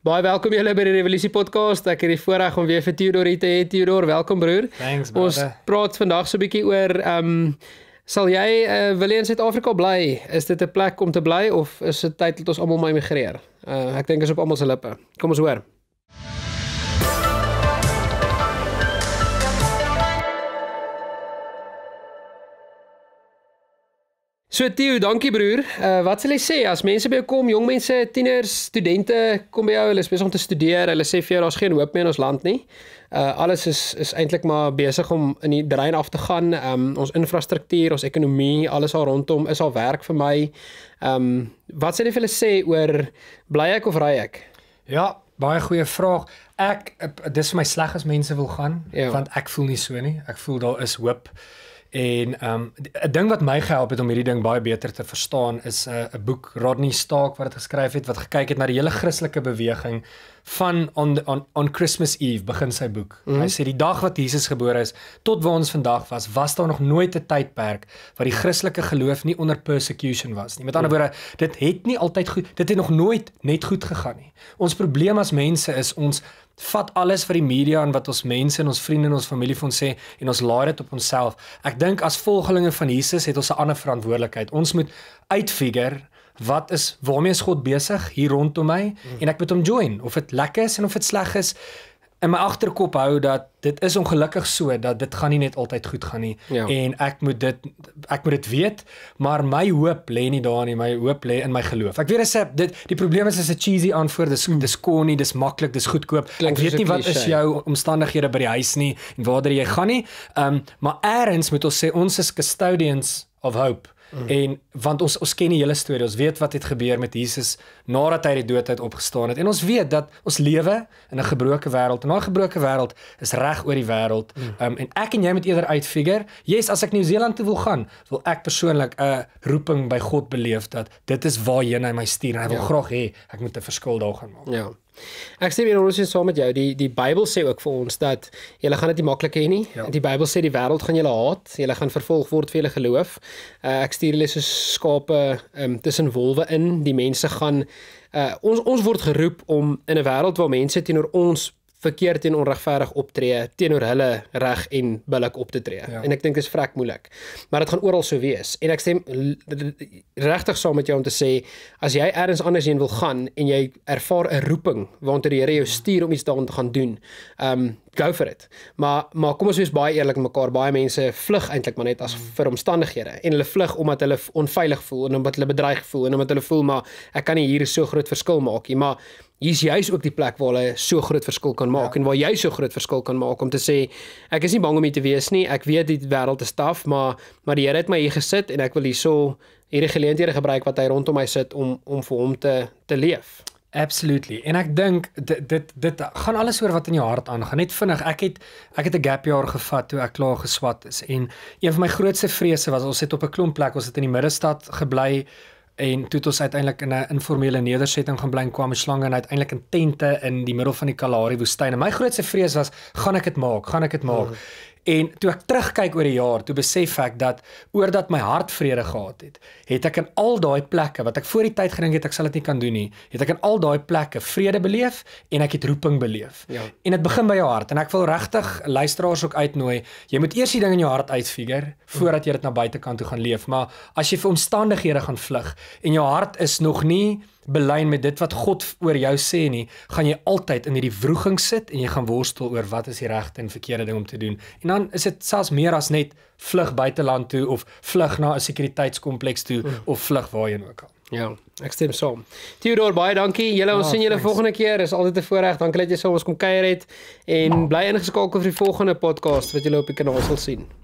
Baie welkom julle by die Revolusie Podcast. Ek het die voorreg om weer vir Theodor te hê. Theodor, welkom broer. Thanks, Ons praat vandag so 'n bietjie oor ehm um, sal jy uh, wil jy in Suid-Afrika bly? Is dit 'n plek om te bly of is dit tyd dat ons almal migreer? Uh, eh, ek dink is op almal se lippe. Kom ons hoor. So Tieu, dankie broer. Uh, wat sal jy sê as mense by jou kom, jong mense, tieners, studente kom by jou, hulle is besig om te studeer, hulle sê vir jou daar's geen hoop meer in ons land nie. Uh alles is is eintlik maar besig om in die drein af te gaan. Um ons infrastruktuur, ons ekonomie, alles al rondom is al werk vir my. Um wat sal jy vir hulle sê oor bly ek of ry ek? Ja, baie goeie vraag. Ek eh, dis vir my sleg as mense wil gaan, ja. want ek voel nie so nie. Ek voel daar is hoop. En ehm um, 'n ding wat my gehelp het om hierdie ding baie beter te verstaan is eh, 'n uh, boek Rodney Stark wat dit geskryf het wat gekyk het na die hele Christelike beweging van on on on Christmas Eve begin sy boek. Mm. Hy sê die dag wat Jesus gebore is tot waar ons vandag was, was daar nog nooit 'n tydperk wat die Christelike geloof nie onder persecution was nie. Met ander ja. woorde, dit het nie altyd goed, dit het nog nooit net goed gegaan nie. Ons probleem as mense is ons vat alles vir die media en wat ons mense en ons vriende en ons familie van sê en ons laai dit op onsself. Ek dink as volgelinge van Jesus het ons 'n ander verantwoordelikheid. Ons moet uitfigure wat is waarmee is God besig hier rondom my mm. en ek moet hom join of dit lekker is en of dit sleg is in my agterkop hou dat dit is ongelukkig so dat dit gaan nie net altyd goed gaan nie ja. en ek moet dit ek moet dit weet maar my hoop lê nie daar nie my hoop lê in my geloof ek weet as ek dit die probleem is as 'n cheesy antwoord dis mm. dis kon nie dis maklik dis goedkoop Klink ek weet nie wat is jou omstandighede by die huis nie en waar jy gaan nie um, maar eers moet ons sê ons is custodians of hope Mm. En want ons ons ken die hele storie. Ons weet wat het gebeur met Jesus nadat hy uit die dood uit opgestaan het. En ons weet dat ons lewe in 'n gebroke wêreld, in 'n gebroke wêreld is reg oor die wêreld. Ehm mm. um, en ek en jy moet eerder uitfigure, yes, as ek Nieu-Seeland toe wil gaan, wil ek persoonlik 'n roeping by God beleef dat dit is waarheen hy my stuur. Hy wil ja. graag hê ek moet 'n verskil daar gaan maak. Ja. Ek sê weer ons is saam met jou. Die die Bybel sê ook vir ons dat jy gaan dit nie maklik hê nie. Ja. Die Bybel sê die wêreld gaan julle haat. Julle gaan vervolg word vir julle geloof. Uh, ek stuur hulle so skape um, tussen wolwe in. Die mense gaan uh, ons ons word geroep om in 'n wêreld waar mense teenoor ons verkeerd en onregverdig optree teenoor hulle reg en billik op te tree. Ja. En ek dink dit is vrek moeilik. Maar dit gaan oral so wees. En ek stem regtig saam met jou om te sê as jy ergens anders heen wil gaan en jy ervaar 'n roeping waarna die Here jou stuur om iets daarin te gaan doen, um go for it. Maar maar kom ons wees baie eerlik met mekaar. Baie mense vlug eintlik maar net as hmm. vir omstandighede en hulle vlug omdat hulle onveilig voel en omdat hulle bedreig voel en omdat hulle voel maar ek kan nie hier so groot verskil maak nie, maar hier's juis ook die plek waar hulle so groot verskil kan maak ja. en waar jy so groot verskil kan maak om te sê ek is nie bang om hier te wees nie. Ek weet die wêreld is taaf, maar maar die Here het my hier gesit en ek wil hierso hierdie geleenthede gebruik wat hy rondom my sit om om vir hom te te leef. Absolutely. En ek dink dit dit dit gaan alles oor wat in jou hart aangaan. Net vinnig, ek het ek het 'n gap jaar gevat toe ek klaar geswat is en een van my grootste vrese was ons het op 'n klomp plek, ons het in die middestad gebly en toe het ons uiteindelik in 'n informele nedersetting gaan bly in Kwame Slang en uiteindelik in tente in die middel van die Kalahari woestyn. En my grootste vrees was, gaan ek dit maak? Gaan ek dit maak? Oh. En toe ek terugkyk oor die jaar, toe besef ek dat oordat my hart vrede gehad het, het ek in al daai plekke wat ek voor die tyd gedink het ek sal dit nie kan doen nie, het ek in al daai plekke vrede beleef en ek het roeping beleef. Ja. En dit begin by jou hart en ek wil regtig luisteraars ook uitnooi, jy moet eers die ding in jou hart uitfigure voordat jy dit na buitekant toe gaan leef. Maar as jy vir omstandighede gaan vlug en jou hart is nog nie belyn met dit wat God oor jou sê nie, gaan jy altyd in hierdie wroging sit en jy gaan worstel oor wat is die regte en verkeerde ding om te doen. En en dan is dit selfs meer as net vlug buiteland toe of vlug na 'n sekuriteitskompleks toe mm. of vlug waarheen ook al. Ja, ek stem saam. Theodor, baie dankie. Julle ons ja, sien julle volgende keer. Dis altyd 'n voorreg. Dankie dat jy so ons kom kuier het en bly ingeskakel vir die volgende podcast wat julle op die kanaal sal sien.